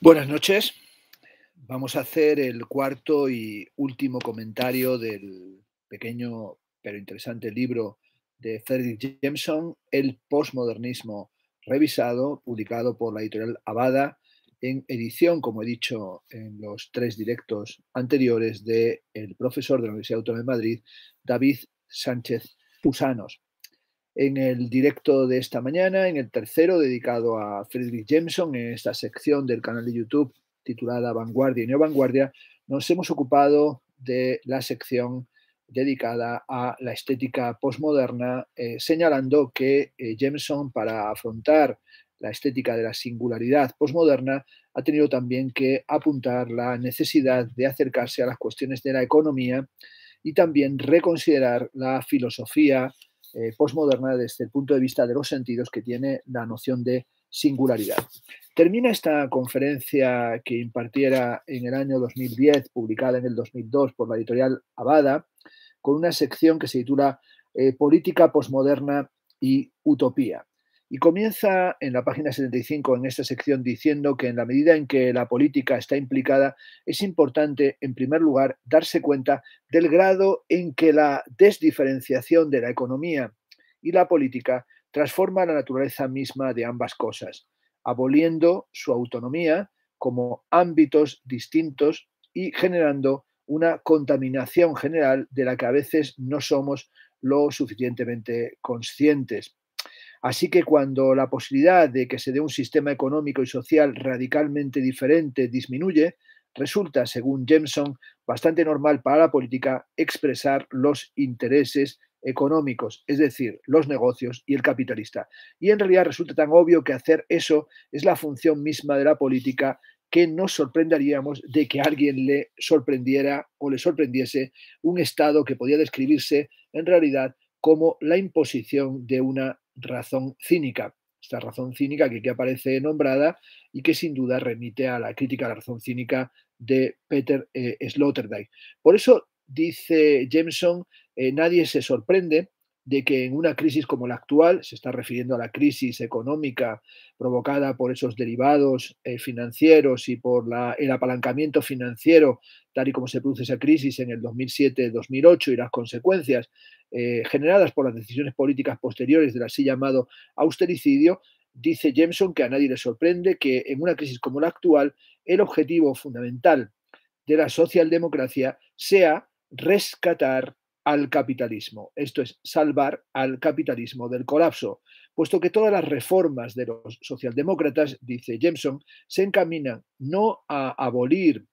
Buenas noches. Vamos a hacer el cuarto y último comentario del pequeño pero interesante libro de Frederick Jameson, El posmodernismo revisado, publicado por la editorial Abada en edición, como he dicho en los tres directos anteriores, del el profesor de la Universidad Autónoma de Madrid, David Sánchez Pusanos en el directo de esta mañana, en el tercero dedicado a Friedrich Jameson, en esta sección del canal de YouTube titulada Vanguardia y Neovanguardia, nos hemos ocupado de la sección dedicada a la estética posmoderna, eh, señalando que eh, Jameson, para afrontar la estética de la singularidad posmoderna, ha tenido también que apuntar la necesidad de acercarse a las cuestiones de la economía y también reconsiderar la filosofía eh, postmoderna desde el punto de vista de los sentidos que tiene la noción de singularidad. Termina esta conferencia que impartiera en el año 2010, publicada en el 2002 por la editorial Abada, con una sección que se titula eh, Política postmoderna y Utopía. Y comienza en la página 75, en esta sección, diciendo que en la medida en que la política está implicada, es importante, en primer lugar, darse cuenta del grado en que la desdiferenciación de la economía y la política transforma la naturaleza misma de ambas cosas, aboliendo su autonomía como ámbitos distintos y generando una contaminación general de la que a veces no somos lo suficientemente conscientes. Así que cuando la posibilidad de que se dé un sistema económico y social radicalmente diferente disminuye, resulta, según Jameson, bastante normal para la política expresar los intereses económicos, es decir, los negocios y el capitalista. Y en realidad resulta tan obvio que hacer eso es la función misma de la política que nos sorprenderíamos de que alguien le sorprendiera o le sorprendiese un Estado que podía describirse en realidad como la imposición de una razón cínica, esta razón cínica que aquí aparece nombrada y que sin duda remite a la crítica a la razón cínica de Peter eh, Sloterdijk. Por eso dice Jameson, eh, nadie se sorprende de que en una crisis como la actual, se está refiriendo a la crisis económica provocada por esos derivados eh, financieros y por el apalancamiento financiero, tal y como se produce esa crisis en el 2007-2008 y las consecuencias eh, generadas por las decisiones políticas posteriores del así llamado austericidio, dice Jameson que a nadie le sorprende que en una crisis como la actual, el objetivo fundamental de la socialdemocracia sea rescatar al capitalismo, esto es, salvar al capitalismo del colapso, puesto que todas las reformas de los socialdemócratas, dice Jameson, se encaminan no a abolir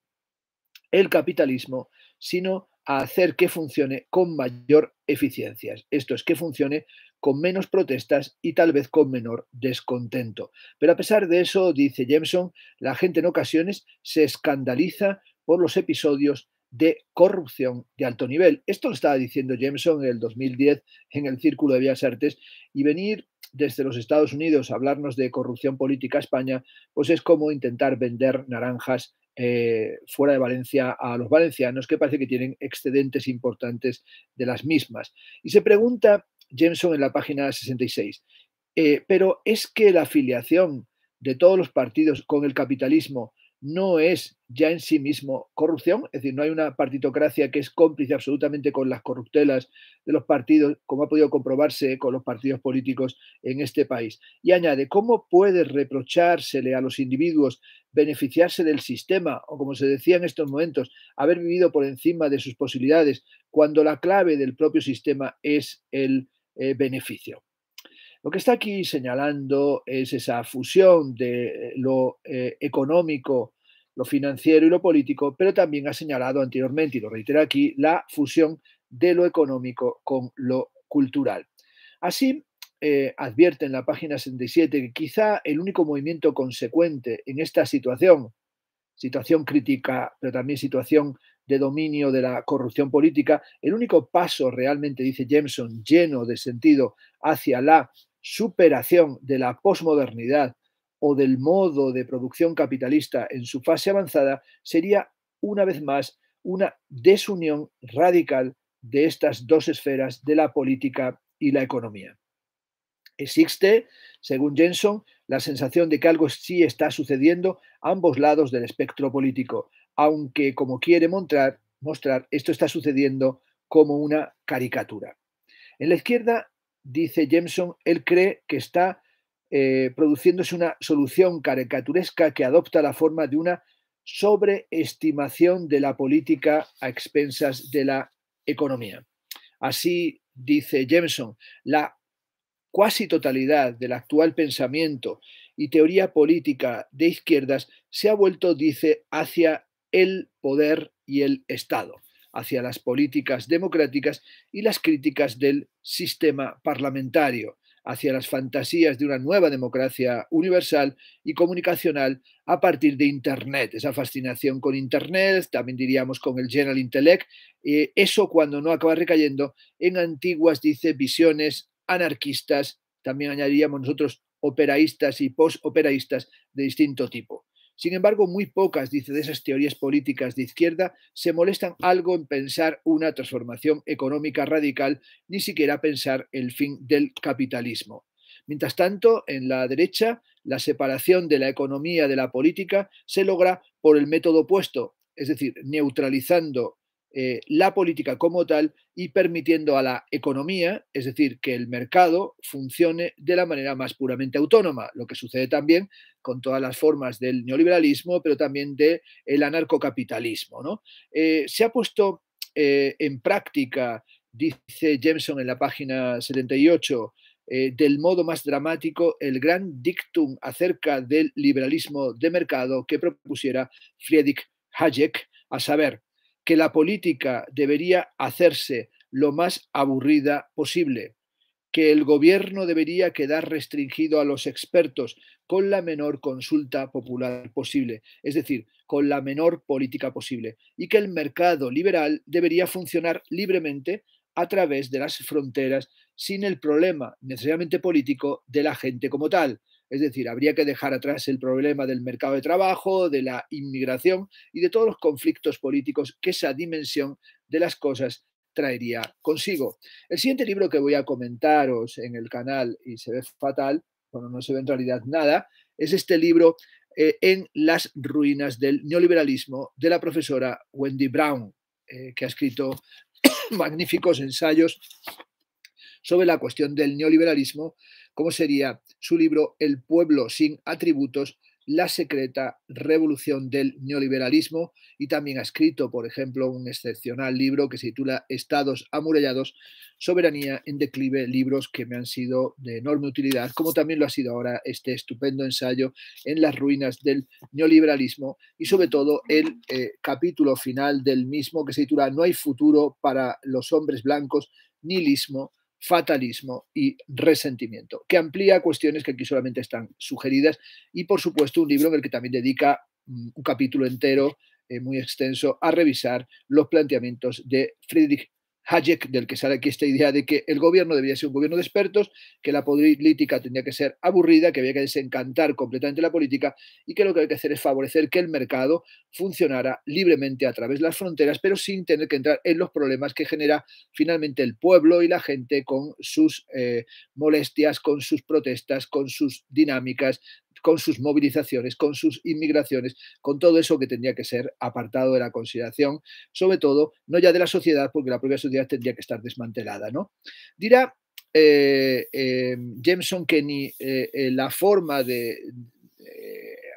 el capitalismo, sino a hacer que funcione con mayor eficiencia. Esto es, que funcione con menos protestas y tal vez con menor descontento. Pero a pesar de eso, dice Jameson, la gente en ocasiones se escandaliza por los episodios de corrupción de alto nivel. Esto lo estaba diciendo Jameson en el 2010 en el Círculo de Bellas Artes y venir desde los Estados Unidos a hablarnos de corrupción política a España, pues es como intentar vender naranjas eh, fuera de Valencia a los valencianos que parece que tienen excedentes importantes de las mismas. Y se pregunta Jameson en la página 66, eh, pero ¿es que la afiliación de todos los partidos con el capitalismo no es ya en sí mismo corrupción, es decir, no hay una partitocracia que es cómplice absolutamente con las corruptelas de los partidos, como ha podido comprobarse con los partidos políticos en este país. Y añade, ¿cómo puede reprochársele a los individuos beneficiarse del sistema o, como se decía en estos momentos, haber vivido por encima de sus posibilidades cuando la clave del propio sistema es el eh, beneficio? Lo que está aquí señalando es esa fusión de eh, lo eh, económico lo financiero y lo político, pero también ha señalado anteriormente, y lo reitera aquí, la fusión de lo económico con lo cultural. Así, eh, advierte en la página 67 que quizá el único movimiento consecuente en esta situación, situación crítica, pero también situación de dominio de la corrupción política, el único paso realmente, dice Jameson, lleno de sentido hacia la superación de la posmodernidad o del modo de producción capitalista en su fase avanzada sería una vez más una desunión radical de estas dos esferas de la política y la economía. Existe, según Jenson, la sensación de que algo sí está sucediendo a ambos lados del espectro político, aunque, como quiere mostrar, mostrar esto está sucediendo como una caricatura. En la izquierda, dice Jenson, él cree que está eh, produciéndose una solución caricaturesca que adopta la forma de una sobreestimación de la política a expensas de la economía. Así dice Jameson, la cuasi totalidad del actual pensamiento y teoría política de izquierdas se ha vuelto, dice, hacia el poder y el Estado, hacia las políticas democráticas y las críticas del sistema parlamentario, hacia las fantasías de una nueva democracia universal y comunicacional a partir de Internet. Esa fascinación con Internet, también diríamos con el General Intellect, eh, eso cuando no acaba recayendo en antiguas, dice, visiones anarquistas, también añadiríamos nosotros operaístas y post-operaístas de distinto tipo. Sin embargo, muy pocas, dice, de esas teorías políticas de izquierda se molestan algo en pensar una transformación económica radical, ni siquiera pensar el fin del capitalismo. Mientras tanto, en la derecha, la separación de la economía de la política se logra por el método opuesto, es decir, neutralizando eh, la política como tal y permitiendo a la economía, es decir, que el mercado funcione de la manera más puramente autónoma, lo que sucede también con todas las formas del neoliberalismo, pero también del el anarcocapitalismo. ¿no? Eh, se ha puesto eh, en práctica, dice Jameson en la página 78, eh, del modo más dramático el gran dictum acerca del liberalismo de mercado que propusiera Friedrich Hayek, a saber, que la política debería hacerse lo más aburrida posible, que el gobierno debería quedar restringido a los expertos con la menor consulta popular posible, es decir, con la menor política posible, y que el mercado liberal debería funcionar libremente a través de las fronteras sin el problema necesariamente político de la gente como tal. Es decir, habría que dejar atrás el problema del mercado de trabajo, de la inmigración y de todos los conflictos políticos que esa dimensión de las cosas traería consigo. El siguiente libro que voy a comentaros en el canal y se ve fatal, bueno, no se ve en realidad nada, es este libro eh, En las ruinas del neoliberalismo de la profesora Wendy Brown, eh, que ha escrito magníficos ensayos sobre la cuestión del neoliberalismo, como sería su libro El pueblo sin atributos la secreta revolución del neoliberalismo y también ha escrito, por ejemplo, un excepcional libro que se titula Estados amurallados, soberanía en declive, libros que me han sido de enorme utilidad, como también lo ha sido ahora este estupendo ensayo en las ruinas del neoliberalismo y sobre todo el eh, capítulo final del mismo que se titula No hay futuro para los hombres blancos, ni nihilismo, fatalismo y resentimiento, que amplía cuestiones que aquí solamente están sugeridas y, por supuesto, un libro en el que también dedica mm, un capítulo entero eh, muy extenso a revisar los planteamientos de Friedrich Hayek del que sale aquí esta idea de que el gobierno debía ser un gobierno de expertos, que la política tendría que ser aburrida, que había que desencantar completamente la política y que lo que hay que hacer es favorecer que el mercado funcionara libremente a través de las fronteras, pero sin tener que entrar en los problemas que genera finalmente el pueblo y la gente con sus eh, molestias, con sus protestas, con sus dinámicas con sus movilizaciones, con sus inmigraciones, con todo eso que tendría que ser apartado de la consideración, sobre todo, no ya de la sociedad, porque la propia sociedad tendría que estar desmantelada. ¿no? Dirá eh, eh, Jameson que ni eh, la forma de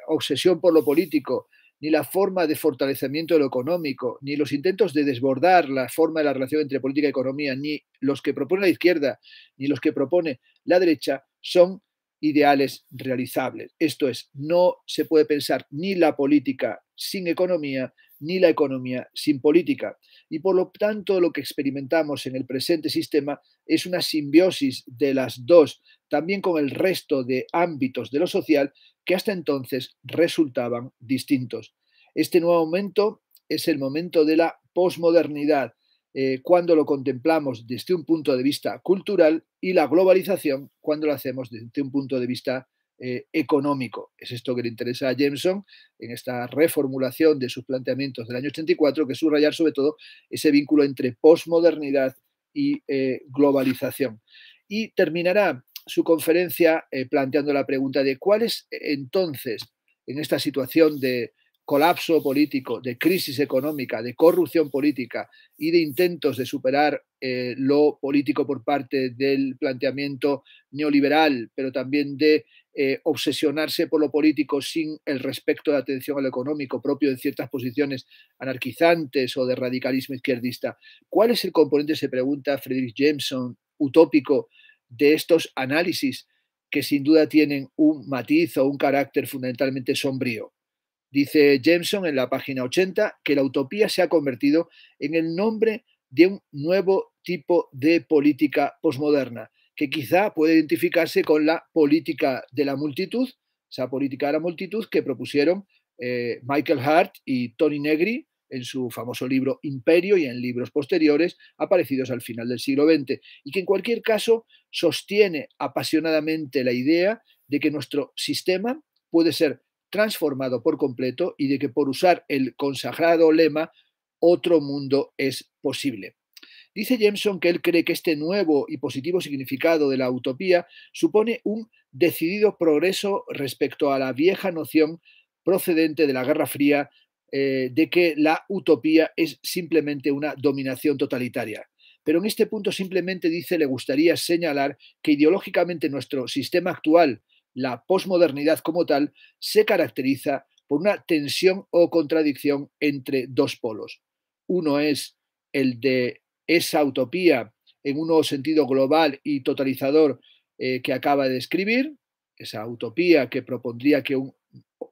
obsesión por lo político, ni la forma de fortalecimiento de lo económico, ni los intentos de desbordar la forma de la relación entre política y economía, ni los que propone la izquierda, ni los que propone la derecha, son ideales realizables. Esto es, no se puede pensar ni la política sin economía, ni la economía sin política. Y por lo tanto, lo que experimentamos en el presente sistema es una simbiosis de las dos, también con el resto de ámbitos de lo social que hasta entonces resultaban distintos. Este nuevo momento es el momento de la posmodernidad, eh, cuando lo contemplamos desde un punto de vista cultural y la globalización cuando lo hacemos desde un punto de vista eh, económico. Es esto que le interesa a Jameson en esta reformulación de sus planteamientos del año 84, que es subrayar sobre todo ese vínculo entre posmodernidad y eh, globalización. Y terminará su conferencia planteando la pregunta de cuál es entonces, en esta situación de colapso político, de crisis económica, de corrupción política y de intentos de superar eh, lo político por parte del planteamiento neoliberal, pero también de eh, obsesionarse por lo político sin el respeto de atención a lo económico propio de ciertas posiciones anarquizantes o de radicalismo izquierdista. ¿Cuál es el componente, se pregunta Frederick Jameson, utópico de estos análisis que sin duda tienen un matiz o un carácter fundamentalmente sombrío? Dice Jameson en la página 80 que la utopía se ha convertido en el nombre de un nuevo tipo de política posmoderna, que quizá puede identificarse con la política de la multitud, esa política de la multitud que propusieron eh, Michael Hart y Tony Negri en su famoso libro Imperio y en libros posteriores aparecidos al final del siglo XX, y que en cualquier caso sostiene apasionadamente la idea de que nuestro sistema puede ser transformado por completo y de que por usar el consagrado lema, otro mundo es posible. Dice Jameson que él cree que este nuevo y positivo significado de la utopía supone un decidido progreso respecto a la vieja noción procedente de la Guerra Fría eh, de que la utopía es simplemente una dominación totalitaria. Pero en este punto simplemente dice le gustaría señalar que ideológicamente nuestro sistema actual la posmodernidad como tal se caracteriza por una tensión o contradicción entre dos polos. Uno es el de esa utopía en un sentido global y totalizador eh, que acaba de escribir, esa utopía que propondría que un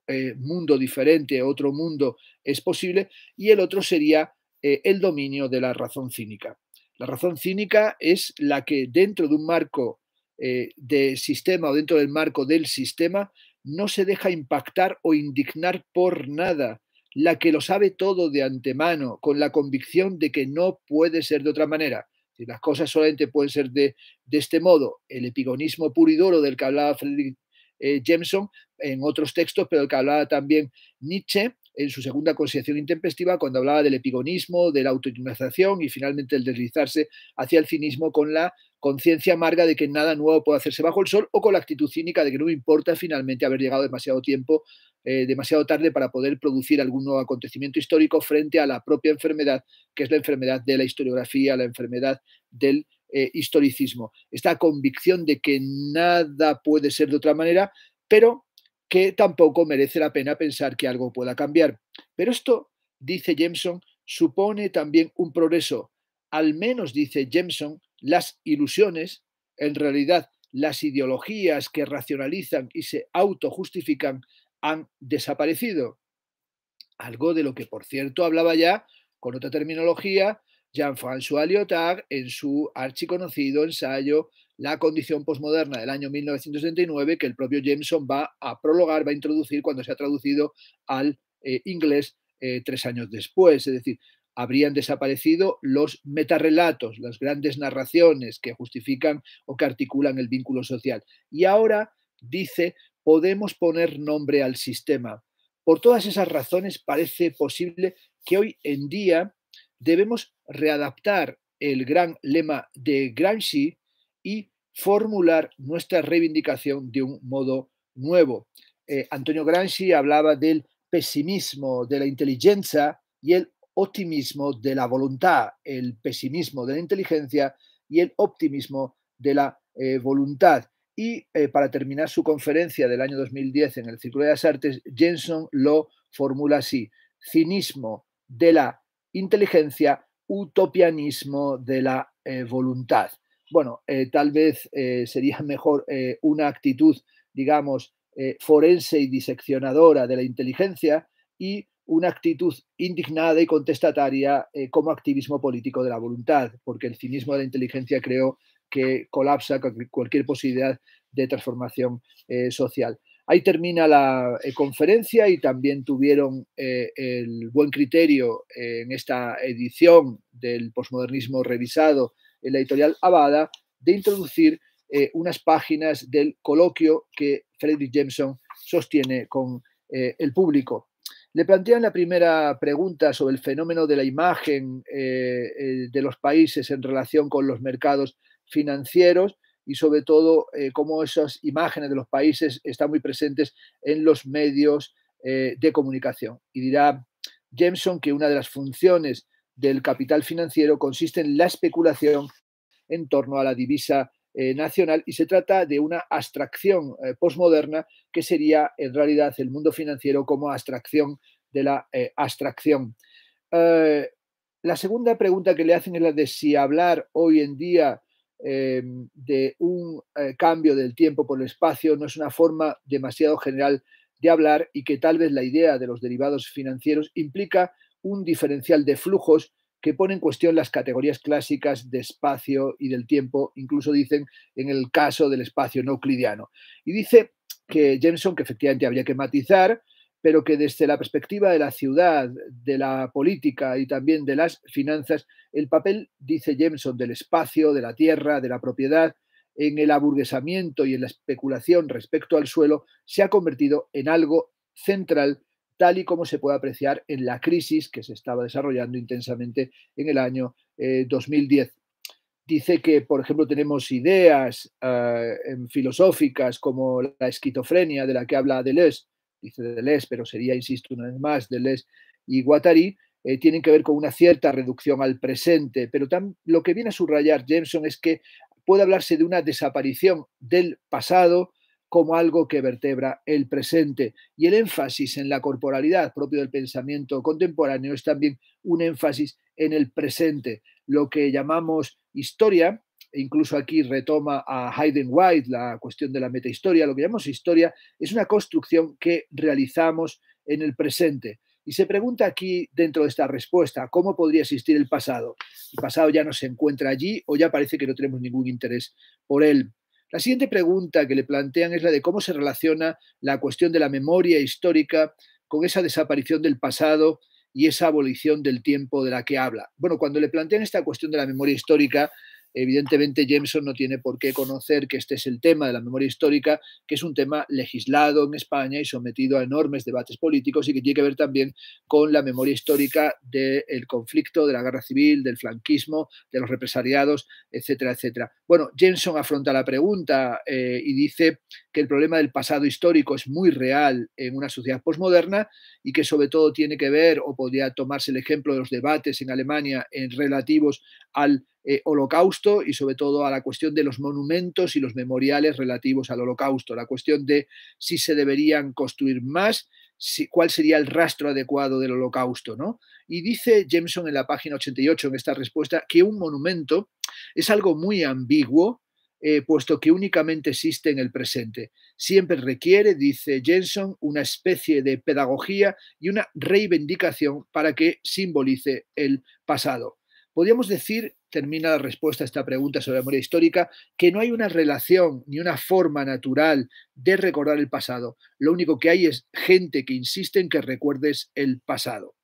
eh, mundo diferente, otro mundo es posible, y el otro sería eh, el dominio de la razón cínica. La razón cínica es la que dentro de un marco eh, de sistema o dentro del marco del sistema, no se deja impactar o indignar por nada, la que lo sabe todo de antemano, con la convicción de que no puede ser de otra manera. Si las cosas solamente pueden ser de, de este modo, el epigonismo puridoro del que hablaba Frederick eh, Jameson en otros textos, pero el que hablaba también Nietzsche, en su segunda consideración intempestiva cuando hablaba del epigonismo, de la autotimización y finalmente el deslizarse hacia el cinismo con la conciencia amarga de que nada nuevo puede hacerse bajo el sol o con la actitud cínica de que no me importa finalmente haber llegado demasiado tiempo, eh, demasiado tarde para poder producir algún nuevo acontecimiento histórico frente a la propia enfermedad, que es la enfermedad de la historiografía, la enfermedad del eh, historicismo. Esta convicción de que nada puede ser de otra manera, pero que tampoco merece la pena pensar que algo pueda cambiar. Pero esto, dice Jameson, supone también un progreso. Al menos, dice Jameson, las ilusiones, en realidad las ideologías que racionalizan y se autojustifican, han desaparecido. Algo de lo que, por cierto, hablaba ya con otra terminología Jean-François Lyotard en su archiconocido ensayo la condición posmoderna del año 1969 que el propio Jameson va a prologar, va a introducir cuando se ha traducido al eh, inglés eh, tres años después. Es decir, habrían desaparecido los metarrelatos, las grandes narraciones que justifican o que articulan el vínculo social. Y ahora, dice, podemos poner nombre al sistema. Por todas esas razones parece posible que hoy en día debemos readaptar el gran lema de Gramsci, y formular nuestra reivindicación de un modo nuevo. Eh, Antonio Gramsci hablaba del pesimismo de la inteligencia y el optimismo de la voluntad, el pesimismo de la inteligencia y el optimismo de la eh, voluntad. Y eh, para terminar su conferencia del año 2010 en el Círculo de las Artes, Jensen lo formula así, cinismo de la inteligencia, utopianismo de la voluntad bueno, eh, tal vez eh, sería mejor eh, una actitud, digamos, forense y diseccionadora de la inteligencia y una actitud indignada y contestataria como activismo político de la voluntad, porque el cinismo de la inteligencia creo que colapsa cualquier posibilidad de transformación social. Ahí termina la conferencia y también tuvieron el buen criterio en esta edición del posmodernismo revisado en la editorial Abada, de introducir eh, unas páginas del coloquio que Frederick Jameson sostiene con eh, el público. Le plantean la primera pregunta sobre el fenómeno de la imagen eh, de los países en relación con los mercados financieros y sobre todo cómo esas imágenes de los países están muy presentes en los medios de comunicación. Y dirá Jameson que una de las funciones del capital financiero consiste en la especulación en torno a la divisa eh, nacional y se trata de una abstracción postmoderna eh, posmoderna que sería en realidad el mundo financiero como abstracción de la eh, abstracción. la segunda pregunta que le hacen es la de si hablar hoy en día de un cambio del tiempo por el espacio no es una forma demasiado general de hablar y que tal vez la idea de los derivados financieros implica un diferencial de flujos que pone en cuestión las categorías clásicas de espacio y del tiempo, incluso dicen en el caso del espacio no euclidiano. Y dice que Jameson, que efectivamente habría que matizar, pero que desde la perspectiva de la ciudad, de la política y también de las finanzas, el papel, dice Jameson, del espacio, de la tierra, de la propiedad, en el aburguesamiento y en la especulación respecto al suelo, se ha convertido en algo central tal y como se puede apreciar en la crisis que se estaba desarrollando intensamente en el año 2010. Eh, dice que, por ejemplo, tenemos ideas eh, filosóficas como la esquizofrenia de la que habla Deleuze, dice Deleuze, pero sería, insisto una vez más, Deleuze y Guattari, eh, tienen que ver con una cierta reducción al presente, pero lo que viene a subrayar Jameson es que puede hablarse de una desaparición del pasado como algo que vertebra el presente. Y el énfasis en la corporalidad propio del pensamiento contemporáneo es también un énfasis en el presente, lo que llamamos historia, e incluso aquí retoma a Hayden White la cuestión de la metahistoria, lo que llamamos historia es una construcción que realizamos en el presente. Y se pregunta aquí dentro de esta respuesta, ¿cómo podría existir el pasado? El pasado ya no se encuentra allí o ya parece que no tenemos ningún interés por él. La siguiente pregunta que le plantean es la de cómo se relaciona la cuestión de la memoria histórica con esa desaparición del pasado y esa abolición del tiempo de la que habla. Bueno, cuando le plantean esta cuestión de la memoria histórica, Evidentemente, Jameson no tiene por qué conocer que este es el tema de la memoria histórica, que es un tema legislado en España y sometido a enormes debates políticos y que tiene que ver también con la memoria histórica del conflicto, de la guerra civil, del franquismo, de los represariados, etcétera, etcétera. Bueno, Jameson afronta la pregunta eh, y dice que el problema del pasado histórico es muy real en una sociedad posmoderna y que sobre todo tiene que ver, o podría tomarse el ejemplo de los debates en Alemania en relativos al eh, holocausto y sobre todo a la cuestión de los monumentos y los memoriales relativos al holocausto, la cuestión de si se deberían construir más, si, cuál sería el rastro adecuado del holocausto. ¿no? Y dice Jameson en la página 88, en esta respuesta, que un monumento es algo muy ambiguo, eh, puesto que únicamente existe en el presente. Siempre requiere, dice Jensen, una especie de pedagogía y una reivindicación para que simbolice el pasado. Podríamos decir, termina la respuesta a esta pregunta sobre la memoria histórica, que no hay una relación ni una forma natural de recordar el pasado. Lo único que hay es gente que insiste en que recuerdes el pasado.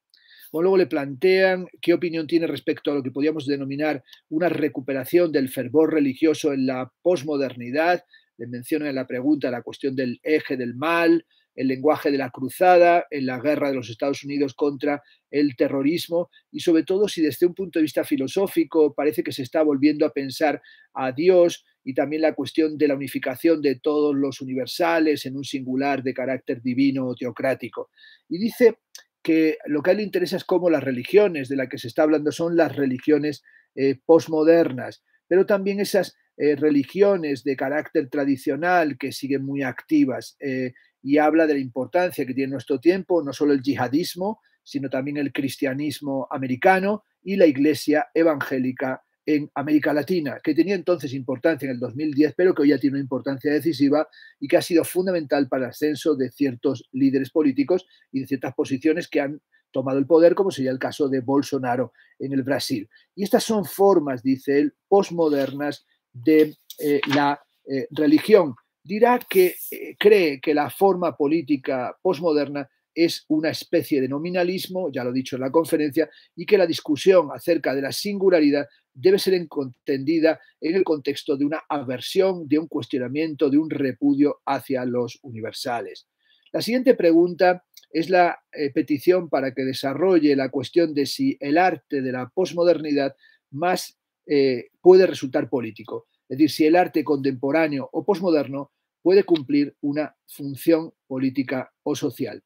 O luego le plantean qué opinión tiene respecto a lo que podríamos denominar una recuperación del fervor religioso en la posmodernidad. Le mencionan en la pregunta la cuestión del eje del mal, el lenguaje de la cruzada, en la guerra de los Estados Unidos contra el terrorismo y sobre todo si desde un punto de vista filosófico parece que se está volviendo a pensar a Dios y también la cuestión de la unificación de todos los universales en un singular de carácter divino o teocrático. Y dice que lo que a él le interesa es cómo las religiones de las que se está hablando son las religiones postmodernas, eh, posmodernas, pero también esas eh, religiones de carácter tradicional que siguen muy activas. Eh, y habla de la importancia que tiene nuestro tiempo, no solo el yihadismo, sino también el cristianismo americano y la iglesia evangélica en América Latina, que tenía entonces importancia en el 2010, pero que hoy ya tiene una importancia decisiva y que ha sido fundamental para el ascenso de ciertos líderes políticos y de ciertas posiciones que han tomado el poder, como sería el caso de Bolsonaro en el Brasil. Y estas son formas, dice él, posmodernas de eh, la eh, religión dirá que eh, cree que la forma política posmoderna es una especie de nominalismo, ya lo he dicho en la conferencia, y que la discusión acerca de la singularidad debe ser entendida en el contexto de una aversión, de un cuestionamiento, de un repudio hacia los universales. La siguiente pregunta es la eh, petición para que desarrolle la cuestión de si el arte de la posmodernidad más eh, puede resultar político, es decir, si el arte contemporáneo o posmoderno puede cumplir una función política o social.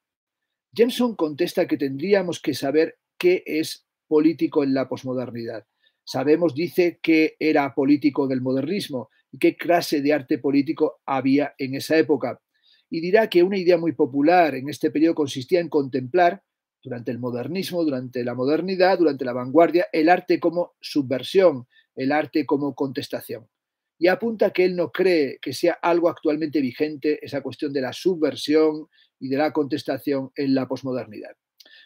Jameson contesta que tendríamos que saber qué es político en la posmodernidad. Sabemos, dice, qué era político del modernismo y qué clase de arte político había en esa época. Y dirá que una idea muy popular en este periodo consistía en contemplar, durante el modernismo, durante la modernidad, durante la vanguardia, el arte como subversión, el arte como contestación y apunta que él no cree que sea algo actualmente vigente esa cuestión de la subversión y de la contestación en la posmodernidad.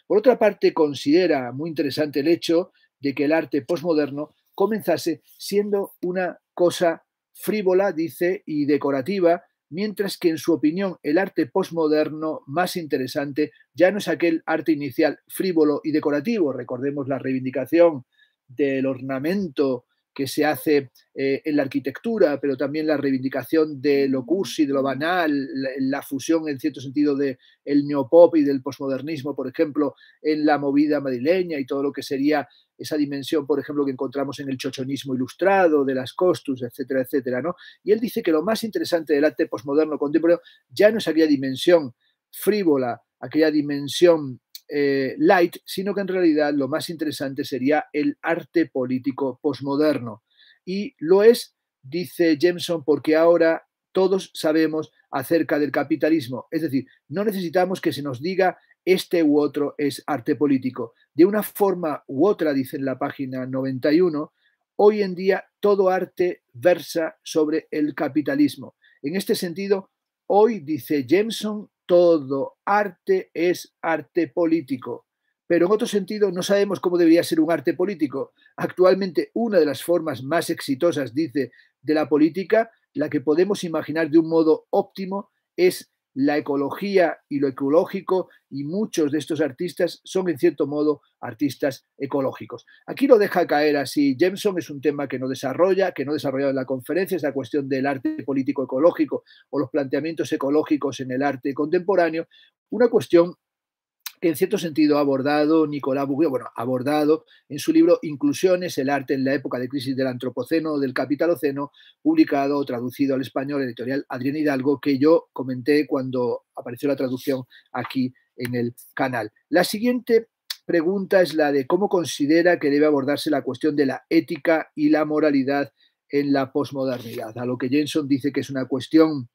Por otra parte, considera muy interesante el hecho de que el arte posmoderno comenzase siendo una cosa frívola, dice, y decorativa, mientras que en su opinión el arte posmoderno más interesante ya no es aquel arte inicial frívolo y decorativo, recordemos la reivindicación del ornamento que se hace eh, en la arquitectura, pero también la reivindicación de lo cursi, de lo banal, la, fusión en cierto sentido del el neopop y del posmodernismo, por ejemplo, en la movida madrileña y todo lo que sería esa dimensión, por ejemplo, que encontramos en el chochonismo ilustrado, de las costus, etcétera, etcétera. ¿no? Y él dice que lo más interesante del arte posmoderno contemporáneo ya no es aquella dimensión frívola, aquella dimensión eh, light, sino que en realidad lo más interesante sería el arte político posmoderno. Y lo es, dice Jameson, porque ahora todos sabemos acerca del capitalismo. Es decir, no necesitamos que se nos diga este u otro es arte político. De una forma u otra, dice en la página 91, hoy en día todo arte versa sobre el capitalismo. En este sentido, hoy, dice Jameson, todo arte es arte político. Pero en otro sentido, no sabemos cómo debería ser un arte político. Actualmente, una de las formas más exitosas, dice, de la política, la que podemos imaginar de un modo óptimo, es la ecología y lo ecológico, y muchos de estos artistas son en cierto modo artistas ecológicos. Aquí lo deja caer así. Jameson es un tema que no desarrolla, que no desarrollado en la conferencia, es la cuestión del arte político ecológico o los planteamientos ecológicos en el arte contemporáneo, una cuestión que en cierto sentido ha abordado Nicolás bueno, abordado en su libro Inclusiones, el arte en la época de crisis del antropoceno o del capitaloceno, publicado o traducido al español, editorial Adrián Hidalgo, que yo comenté cuando apareció la traducción aquí en el canal. La siguiente pregunta es la de cómo considera que debe abordarse la cuestión de la ética y la moralidad en la posmodernidad, a lo que Jenson dice que es una cuestión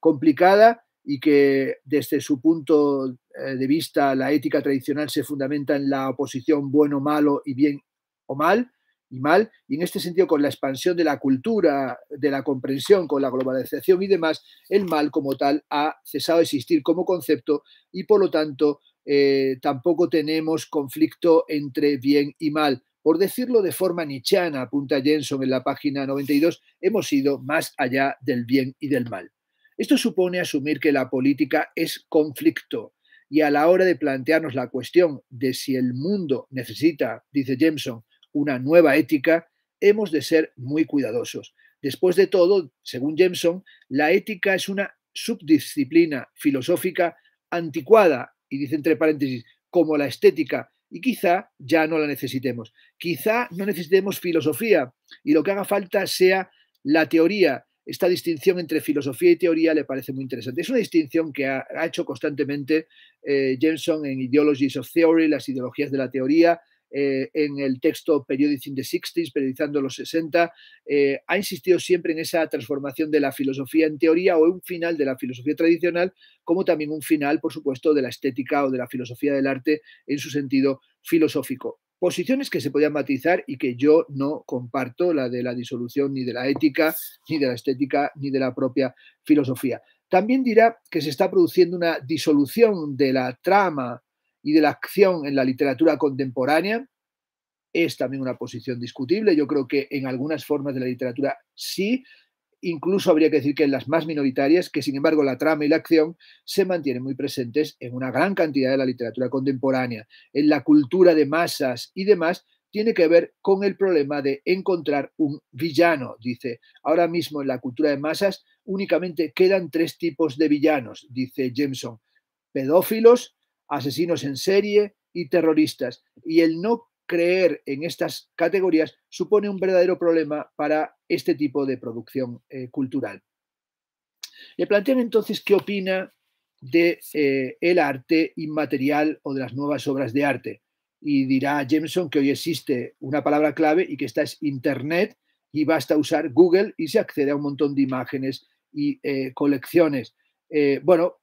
complicada y que desde su punto eh, de vista la ética tradicional se fundamenta en la oposición bueno, malo y bien o mal y mal, y en este sentido con la expansión de la cultura, de la comprensión, con la globalización y demás, el mal como tal ha cesado de existir como concepto y por lo tanto eh, tampoco tenemos conflicto entre bien y mal. Por decirlo de forma nichiana, apunta Jenson en la página 92, hemos ido más allá del bien y del mal. Esto supone asumir que la política es conflicto y a la hora de plantearnos la cuestión de si el mundo necesita, dice Jameson, una nueva ética, hemos de ser muy cuidadosos. Después de todo, según Jameson, la ética es una subdisciplina filosófica anticuada, y dice entre paréntesis, como la estética, y quizá ya no la necesitemos. Quizá no necesitemos filosofía y lo que haga falta sea la teoría esta distinción entre filosofía y teoría le parece muy interesante. Es una distinción que ha, hecho constantemente eh, en Ideologies of Theory, las ideologías de la teoría, eh, en el texto Periodic in the 60s, periodizando los 60, eh, ha insistido siempre en esa transformación de la filosofía en teoría o un final de la filosofía tradicional, como también un final, por supuesto, de la estética o de la filosofía del arte en su sentido filosófico posiciones que se podían matizar y que yo no comparto, la de la disolución ni de la ética, ni de la estética, ni de la propia filosofía. También dirá que se está produciendo una disolución de la trama y de la acción en la literatura contemporánea. Es también una posición discutible. Yo creo que en algunas formas de la literatura sí, incluso habría que decir que en las más minoritarias, que sin embargo la trama y la acción se mantienen muy presentes en una gran cantidad de la literatura contemporánea, en la cultura de masas y demás, tiene que ver con el problema de encontrar un villano, dice. Ahora mismo en la cultura de masas únicamente quedan tres tipos de villanos, dice Jameson. Pedófilos, asesinos en serie y terroristas. Y el no creer en estas categorías supone un verdadero problema para este tipo de producción eh, cultural. Le plantean entonces qué opina de eh, el arte inmaterial o de las nuevas obras de arte. Y dirá Jameson que hoy existe una palabra clave y que esta es Internet y basta usar Google y se accede a un montón de imágenes y eh, colecciones. bueno,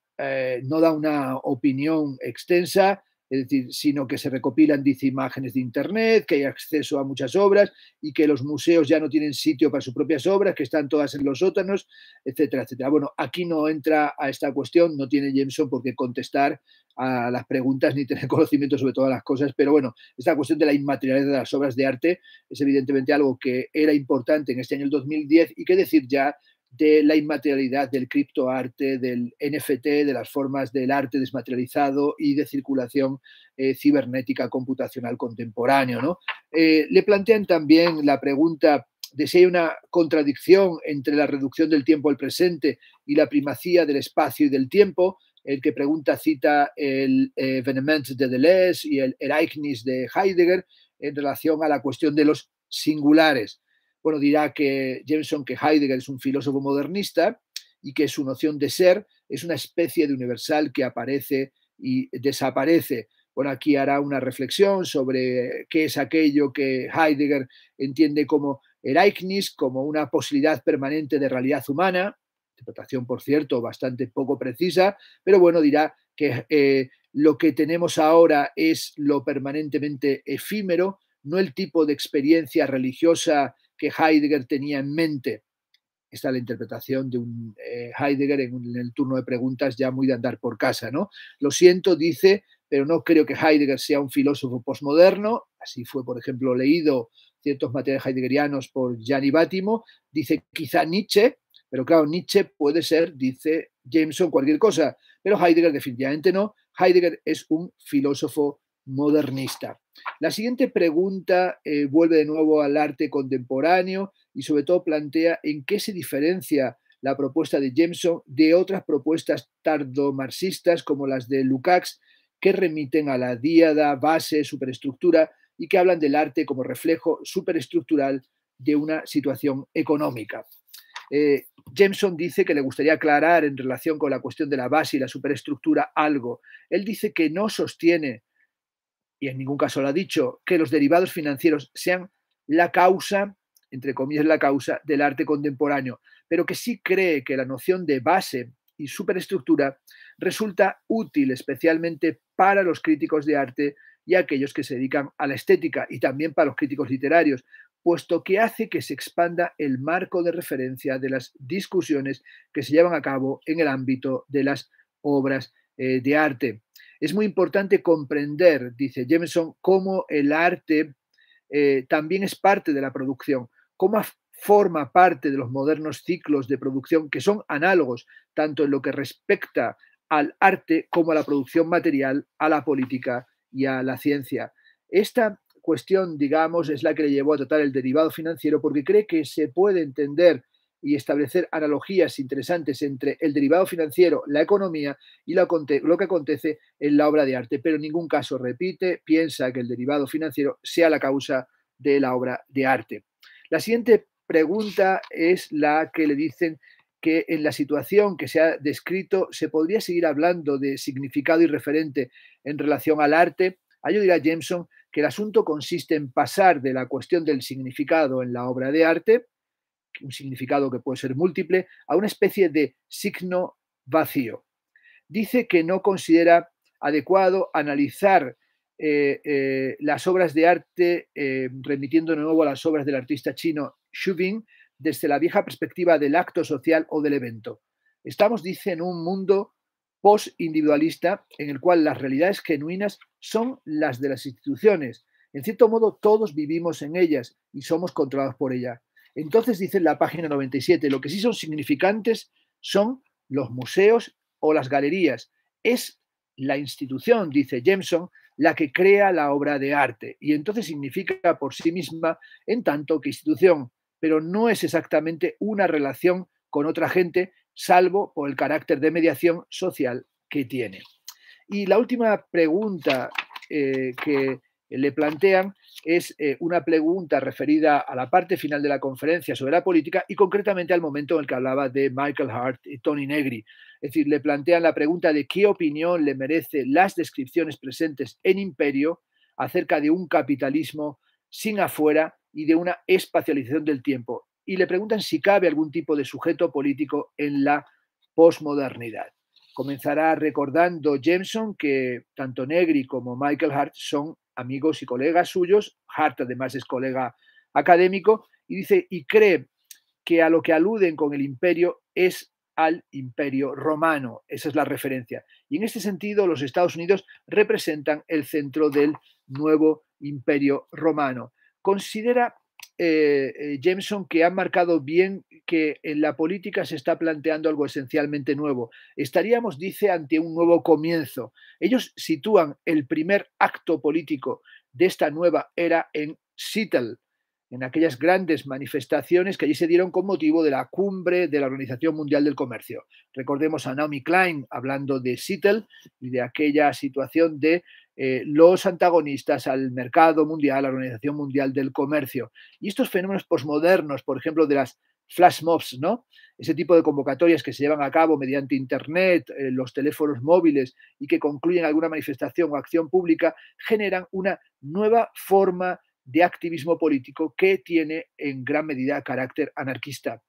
no da una opinión extensa, es decir, sino que se recopilan, dice, imágenes de Internet, que hay acceso a muchas obras y que los museos ya no tienen sitio para sus propias obras, que están todas en los sótanos, etcétera, etcétera. Bueno, aquí no entra a esta cuestión, no tiene Jameson por qué contestar a las preguntas ni tener conocimiento sobre todas las cosas, pero bueno, esta cuestión de la inmaterialidad de las obras de arte es evidentemente algo que era importante en este año 2010 y que decir ya de la inmaterialidad del criptoarte, del NFT, de las formas del arte desmaterializado y de circulación eh, cibernética computacional contemporáneo. ¿no? Eh, le plantean también la pregunta de si hay una contradicción entre la reducción del tiempo al presente y la primacía del espacio y del tiempo. El que pregunta cita el eh, de Deleuze y el Ereignis de Heidegger en relación a la cuestión de los singulares bueno, dirá que Jameson, que Heidegger es un filósofo modernista y que su noción de ser es una especie de universal que aparece y desaparece. Bueno, aquí hará una reflexión sobre qué es aquello que Heidegger entiende como Ereignis, como una posibilidad permanente de realidad humana, interpretación, por cierto, bastante poco precisa, pero bueno, dirá que eh, lo que tenemos ahora es lo permanentemente efímero, no el tipo de experiencia religiosa que Heidegger tenía en mente. Esta la interpretación de un eh, Heidegger en, el turno de preguntas ya muy de andar por casa, ¿no? Lo siento, dice, pero no creo que Heidegger sea un filósofo posmoderno. Así fue, por ejemplo, leído ciertos materiales heideggerianos por Gianni Bátimo. Dice quizá Nietzsche, pero claro, Nietzsche puede ser, dice Jameson, cualquier cosa, pero Heidegger definitivamente no. Heidegger es un filósofo modernista. La siguiente pregunta eh, vuelve de nuevo al arte contemporáneo y sobre todo plantea en qué se diferencia la propuesta de Jameson de otras propuestas tardomarxistas como las de Lukács, que remiten a la diada, base, superestructura y que hablan del arte como reflejo superestructural de una situación económica. Eh, Jameson dice que le gustaría aclarar en relación con la cuestión de la base y la superestructura algo. Él dice que no sostiene y en ningún caso lo ha dicho, que los derivados financieros sean la causa, entre comillas, la causa del arte contemporáneo, pero que sí cree que la noción de base y superestructura resulta útil especialmente para los críticos de arte y aquellos que se dedican a la estética y también para los críticos literarios, puesto que hace que se expanda el marco de referencia de las discusiones que se llevan a cabo en el ámbito de las obras eh, de arte. Es muy importante comprender, dice Jameson, cómo el arte eh, también es parte de la producción, cómo forma parte de los modernos ciclos de producción que son análogos, tanto en lo que respecta al arte como a la producción material, a la política y a la ciencia. Esta cuestión, digamos, es la que le llevó a tratar el derivado financiero porque cree que se puede entender y establecer analogías interesantes entre el derivado financiero, la economía y lo, que acontece en la obra de arte, pero en ningún caso repite, piensa que el derivado financiero sea la causa de la obra de arte. La siguiente pregunta es la que le dicen que en la situación que se ha descrito se podría seguir hablando de significado y referente en relación al arte. ello dirá Jameson que el asunto consiste en pasar de la cuestión del significado en la obra de arte, un significado que puede ser múltiple, a una especie de signo vacío. Dice que no considera adecuado analizar eh, eh, las obras de arte, eh, remitiendo de nuevo a las obras del artista chino Xu Bing, desde la vieja perspectiva del acto social o del evento. Estamos, dice, en un mundo post-individualista en el cual las realidades genuinas son las de las instituciones. En cierto modo, todos vivimos en ellas y somos controlados por ellas. Entonces, dice la página 97, lo que sí son significantes son los museos o las galerías. Es la institución, dice Jameson, la que crea la obra de arte y entonces significa por sí misma en tanto que institución, pero no es exactamente una relación con otra gente, salvo por el carácter de mediación social que tiene. Y la última pregunta eh, que eh, le plantean es eh, una pregunta referida a la parte final de la conferencia sobre la política y concretamente al momento en el que hablaba de Michael Hart y Tony Negri. Es decir, le plantean la pregunta de qué opinión le merece las descripciones presentes en Imperio acerca de un capitalismo sin afuera y de una espacialización del tiempo. Y le preguntan si cabe algún tipo de sujeto político en la posmodernidad comenzará recordando Jameson que tanto Negri como Michael Hart son amigos y colegas suyos, Hart además es colega académico, y dice, y cree que a lo que aluden con el imperio es al imperio romano. Esa es la referencia. Y en este sentido, los Estados Unidos representan el centro del nuevo imperio romano. Considera eh, eh, Jameson que ha marcado bien que en la política se está planteando algo esencialmente nuevo. Estaríamos, dice, ante un nuevo comienzo. Ellos sitúan el primer acto político de esta nueva era en Seattle, en aquellas grandes manifestaciones que allí se dieron con motivo de la cumbre de la Organización Mundial del Comercio. Recordemos a Naomi Klein hablando de Seattle y de aquella situación de eh, los antagonistas al mercado mundial, a la Organización Mundial del Comercio. Y estos fenómenos posmodernos, por ejemplo, de las flash mobs, ¿no? Ese tipo de convocatorias que se llevan a cabo mediante Internet, eh, los teléfonos móviles y que concluyen alguna manifestación o acción pública, generan una nueva forma de activismo político que tiene en gran medida carácter anarquista.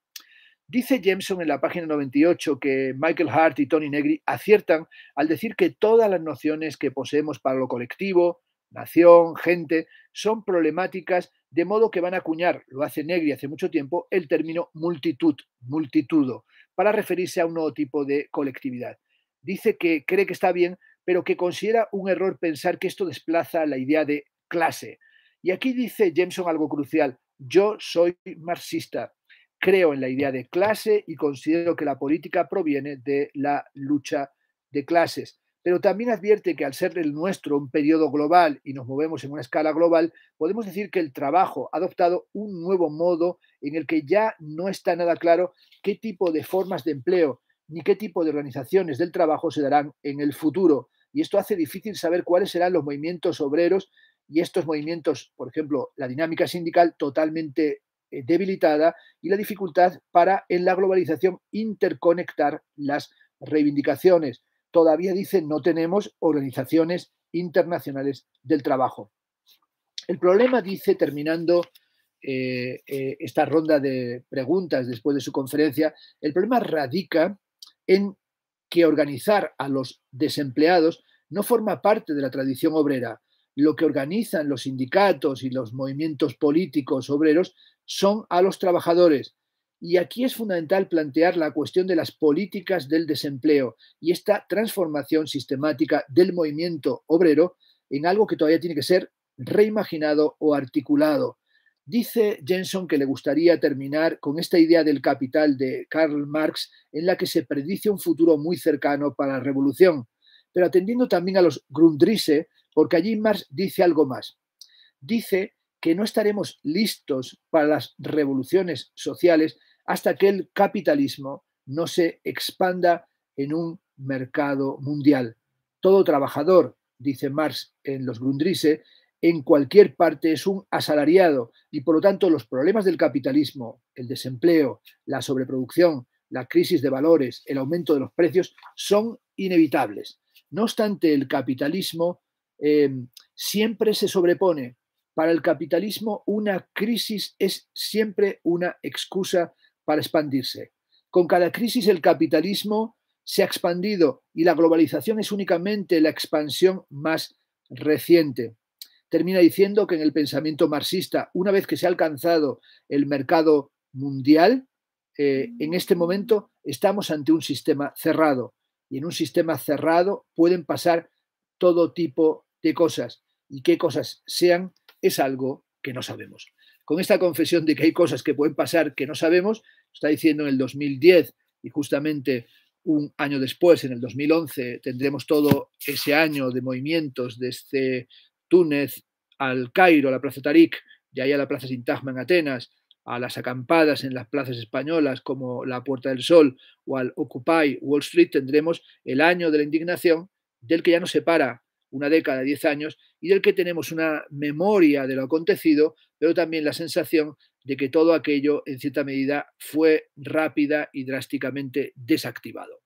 Dice Jameson en la página 98 que Michael Hart y Tony Negri aciertan al decir que todas las nociones que poseemos para lo colectivo, nación, gente, son problemáticas, de modo que van a acuñar, lo hace Negri hace mucho tiempo, el término multitud, multitudo, para referirse a un nuevo tipo de colectividad. Dice que cree que está bien, pero que considera un error pensar que esto desplaza la idea de clase. Y aquí dice Jameson algo crucial, yo soy marxista, Creo en la idea de clase y considero que la política proviene de la lucha de clases. Pero también advierte que al ser el nuestro un periodo global y nos movemos en una escala global, podemos decir que el trabajo ha adoptado un nuevo modo en el que ya no está nada claro qué tipo de formas de empleo ni qué tipo de organizaciones del trabajo se darán en el futuro. Y esto hace difícil saber cuáles serán los movimientos obreros y estos movimientos, por ejemplo, la dinámica sindical totalmente eh, debilitada y la dificultad para en la globalización interconectar las reivindicaciones. Todavía dice no tenemos organizaciones internacionales del trabajo. El problema, dice, terminando eh, eh, esta ronda de preguntas después de su conferencia, el problema radica en que organizar a los desempleados no forma parte de la tradición obrera, lo que organizan los sindicatos y los movimientos políticos obreros son a los trabajadores. Y aquí es fundamental plantear la cuestión de las políticas del desempleo y esta transformación sistemática del movimiento obrero en algo que todavía tiene que ser reimaginado o articulado. Dice Jensen que le gustaría terminar con esta idea del capital de Karl Marx en la que se predice un futuro muy cercano para la revolución, pero atendiendo también a los Grundrisse, porque allí Marx dice algo más. Dice que no estaremos listos para las revoluciones sociales hasta que el capitalismo no se expanda en un mercado mundial. Todo trabajador, dice Marx en los Grundrisse, en cualquier parte es un asalariado y por lo tanto los problemas del capitalismo, el desempleo, la sobreproducción, la crisis de valores, el aumento de los precios, son inevitables. No obstante, el capitalismo Em, siempre se sobrepone. Para el capitalismo una crisis es siempre una excusa para expandirse. Con cada crisis el capitalismo se ha expandido y la globalización es únicamente la expansión más reciente. Termina diciendo que en el pensamiento marxista, una vez que se ha alcanzado el mercado mundial, eh, en este momento estamos ante un sistema cerrado y en un sistema cerrado pueden pasar todo tipo qué cosas y qué cosas sean es algo que no sabemos. Con esta confesión de que hay cosas que pueden pasar que no sabemos, está diciendo en el 2010 y justamente un año después, en el 2011, tendremos todo ese año de movimientos desde este Túnez al Cairo, a la Plaza Tarik, de ahí a la Plaza Sintagma en Atenas, a las acampadas en las plazas españolas como la Puerta del Sol o al Occupy Wall Street, tendremos el año de la indignación del que ya se separa una década, diez años, y del que tenemos una memoria de lo acontecido, pero también la sensación de que todo aquello, en cierta medida, fue rápida y drásticamente desactivado.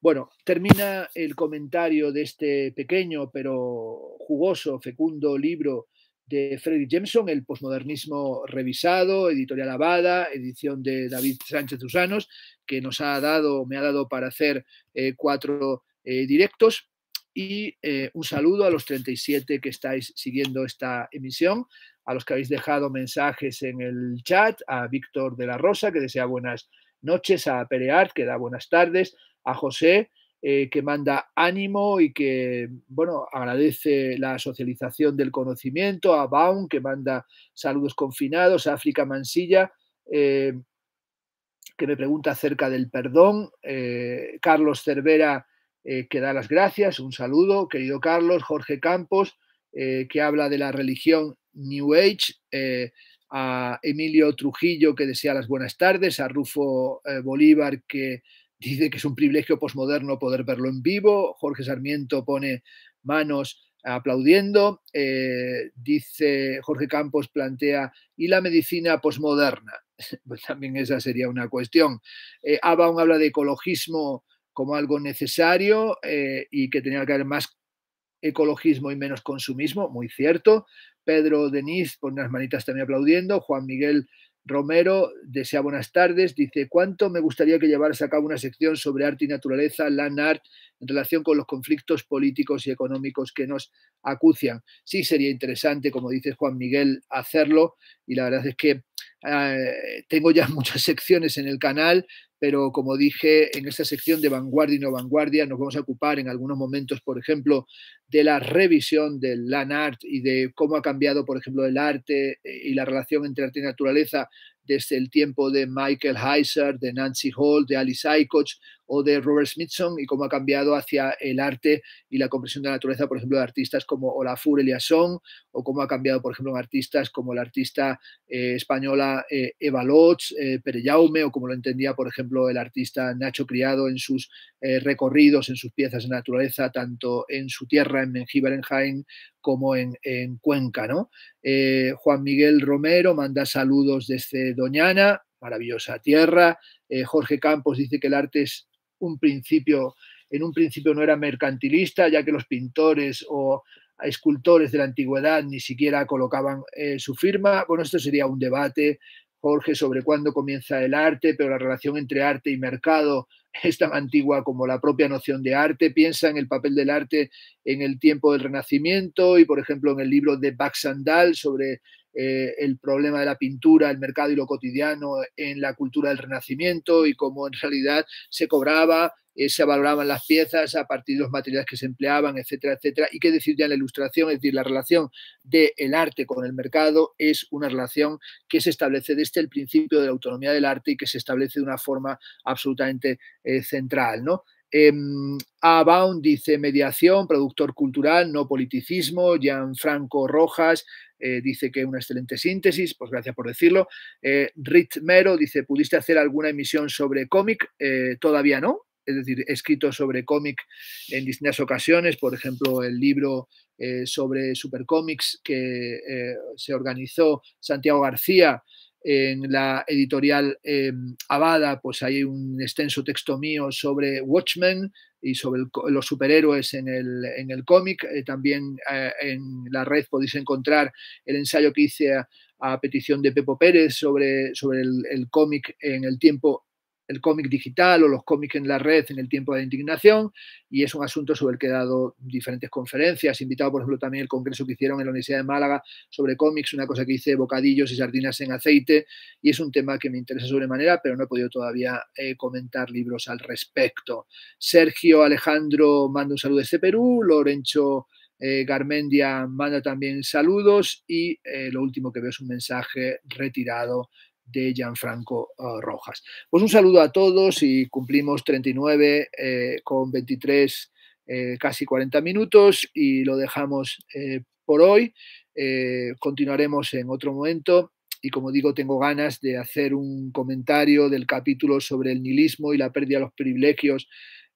Bueno, termina el comentario de este pequeño pero jugoso, fecundo libro de Frederick Jameson, El posmodernismo revisado, editorial Abada, edición de David Sánchez Usanos, que nos ha dado, me ha dado para hacer eh, cuatro eh, directos y eh, un saludo a los 37 que estáis siguiendo esta emisión, a los que habéis dejado mensajes en el chat, a Víctor de la Rosa, que desea buenas noches, a Pereart, que da buenas tardes, a José, eh, que manda ánimo y que, bueno, agradece la socialización del conocimiento, a Baum, que manda saludos confinados, a África Mansilla, eh, que me pregunta acerca del perdón, Carlos Cervera, eh, que da las gracias, un saludo, querido Carlos, Jorge Campos, eh, que habla de la religión New Age, eh, a Emilio Trujillo, que desea las buenas tardes, a Rufo Bolívar, que dice que es un privilegio posmoderno poder verlo en vivo, Jorge Sarmiento pone manos aplaudiendo, dice Jorge Campos, plantea, ¿y la medicina posmoderna? pues también esa sería una cuestión. Abaun habla de ecologismo como algo necesario eh, y que tenía que haber más ecologismo y menos consumismo, muy cierto. Pedro Denis, con unas manitas también aplaudiendo. Juan Miguel Romero desea buenas tardes. Dice, ¿cuánto me gustaría que llevarse a cabo una sección sobre arte y naturaleza, land art, en relación con los conflictos políticos y económicos que nos acucian? Sí, sería interesante, como dice Juan Miguel, hacerlo. Y la verdad es que eh, tengo ya muchas secciones en el canal pero como dije, en esta sección de vanguardia y no vanguardia nos vamos a ocupar en algunos momentos, por ejemplo, de la revisión del land art y de cómo ha cambiado, por ejemplo, el arte eh, y la relación entre arte y naturaleza desde el tiempo de Michael Heiser, de Nancy Hall, de Alice Aycock o de Robert Smithson y cómo ha cambiado hacia el arte y la comprensión de la naturaleza, por ejemplo, de artistas como Olafur Eliasson o cómo ha cambiado, por ejemplo, artistas como la artista eh, española eh, Eva Lotz, eh, Pere o como lo entendía, por ejemplo, el artista Nacho Criado en sus recorridos, en sus piezas de naturaleza, tanto en su tierra, en Mengíbar, como en, en Cuenca. ¿no? Juan Miguel Romero manda saludos desde Doñana, maravillosa tierra. Jorge Campos dice que el arte es un principio, en un principio no era mercantilista, ya que los pintores o escultores de la antigüedad ni siquiera colocaban eh, su firma. Bueno, esto sería un debate, Jorge, sobre cuándo comienza el arte, pero la relación entre arte y mercado es tan antigua como la propia noción de arte. Piensa en el papel del arte en el tiempo del Renacimiento y, por ejemplo, en el libro de Baxandal sobre eh, el problema de la pintura, el mercado y lo cotidiano en la cultura del Renacimiento y cómo en realidad se cobraba, eh, se valoraban las piezas a partir de los materiales que se empleaban, etcétera, etcétera. Y qué decir ya en la ilustración, es decir, la relación del arte con el mercado es una relación que se establece desde el principio de la autonomía del arte y que se establece de una forma absolutamente eh, central, ¿no? Em, a. dice mediación, productor cultural, no politicismo. Gianfranco Rojas eh, dice que una excelente síntesis, pues gracias por decirlo. Eh, Mero dice, ¿pudiste hacer alguna emisión sobre cómic? Eh, todavía no. Es decir, he escrito sobre cómic en distintas ocasiones, por ejemplo, el libro eh, sobre Supercómics que se organizó Santiago García en la editorial em, Avada, pues hay un extenso texto mío sobre Watchmen y sobre los superhéroes en el, en el cómic. Eh, también eh, en la red podéis encontrar el ensayo que hice a, petición de Pepo Pérez sobre, sobre el, el cómic en el tiempo el cómic digital o los cómics en la red en el tiempo de la indignación y es un asunto sobre el que he dado diferentes conferencias, invitado por ejemplo también el congreso que hicieron en la Universidad de Málaga sobre cómics, una cosa que hice bocadillos y sardinas en aceite y es un tema que me interesa sobremanera pero no he podido todavía eh, comentar libros al respecto. Sergio Alejandro manda un saludo desde Perú, Lorenzo... Eh, Garmendia manda también saludos y eh, lo último que veo es un mensaje retirado de Gianfranco eh, Rojas. Pues un saludo a todos y cumplimos 39 nueve eh, con 23, eh, casi 40 minutos y lo dejamos por hoy. continuaremos en otro momento y como digo, tengo ganas de hacer un comentario del capítulo sobre el nihilismo y la pérdida de los privilegios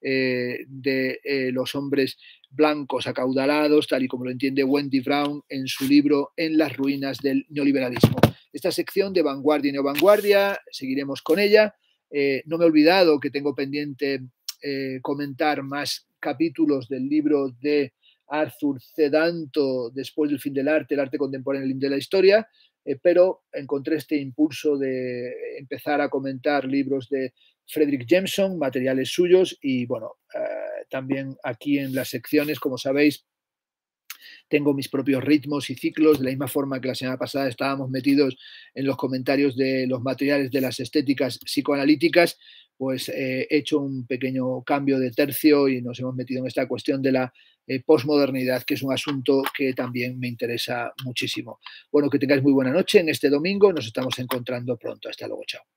eh, de eh, los hombres blancos acaudalados, tal y como lo entiende Wendy Brown en su libro En las ruinas del neoliberalismo. Esta sección de vanguardia y neovanguardia, seguiremos con ella. Eh, no me he olvidado que tengo pendiente comentar más capítulos del libro de Arthur Cedanto, Después del fin del arte, el arte contemporáneo el de la historia, pero encontré este impulso de empezar a comentar libros de Frederick Jameson, materiales suyos y bueno, eh, también aquí en las secciones, como sabéis, tengo mis propios ritmos y ciclos, de la misma forma que la semana pasada estábamos metidos en los comentarios de los materiales de las estéticas psicoanalíticas, pues eh, he hecho un pequeño cambio de tercio y nos hemos metido en esta cuestión de la eh, posmodernidad, que es un asunto que también me interesa muchísimo. Bueno, que tengáis muy buena noche en este domingo, nos estamos encontrando pronto. Hasta luego, chao.